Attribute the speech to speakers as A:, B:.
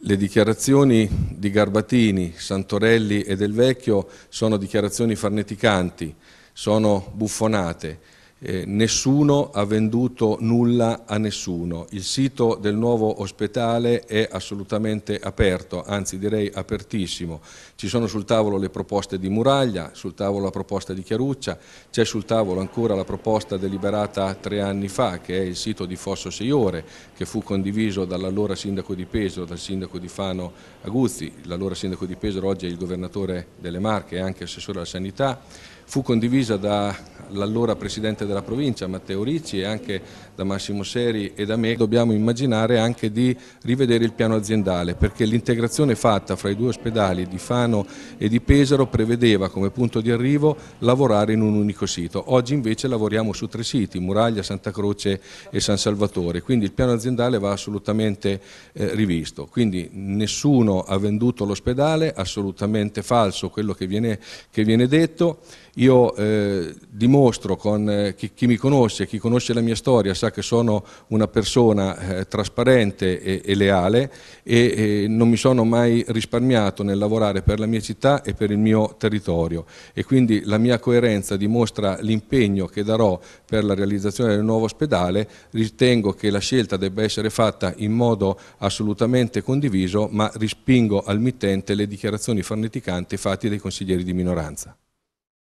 A: Le dichiarazioni di Garbatini, Santorelli e Del Vecchio sono dichiarazioni farneticanti, sono buffonate. Eh, nessuno ha venduto nulla a nessuno, il sito del nuovo ospedale è assolutamente aperto, anzi direi apertissimo, ci sono sul tavolo le proposte di Muraglia, sul tavolo la proposta di Chiaruccia, c'è sul tavolo ancora la proposta deliberata tre anni fa che è il sito di Fosso Seiore che fu condiviso dall'allora sindaco di Pesaro, dal sindaco di Fano Aguzzi, l'allora sindaco di Pesaro oggi è il governatore delle Marche e anche assessore alla sanità, fu condivisa dall'allora presidente della della provincia, Matteo Ricci e anche da Massimo Seri e da me, dobbiamo immaginare anche di rivedere il piano aziendale perché l'integrazione fatta fra i due ospedali di Fano e di Pesaro prevedeva come punto di arrivo lavorare in un unico sito. Oggi invece lavoriamo su tre siti, Muraglia, Santa Croce e San Salvatore, quindi il piano aziendale va assolutamente eh, rivisto. Quindi nessuno ha venduto l'ospedale, assolutamente falso quello che viene, che viene detto. Io eh, dimostro con eh, chi, chi, mi conosce, chi conosce la mia storia, sa che sono una persona eh, trasparente e, e, leale e non mi sono mai risparmiato nel lavorare per la mia città e per il mio territorio e quindi la mia coerenza dimostra l'impegno che darò per la realizzazione del nuovo ospedale. Ritengo che la scelta debba essere fatta in modo assolutamente condiviso, ma rispingo al mittente le dichiarazioni farneticanti fatte dai consiglieri di minoranza.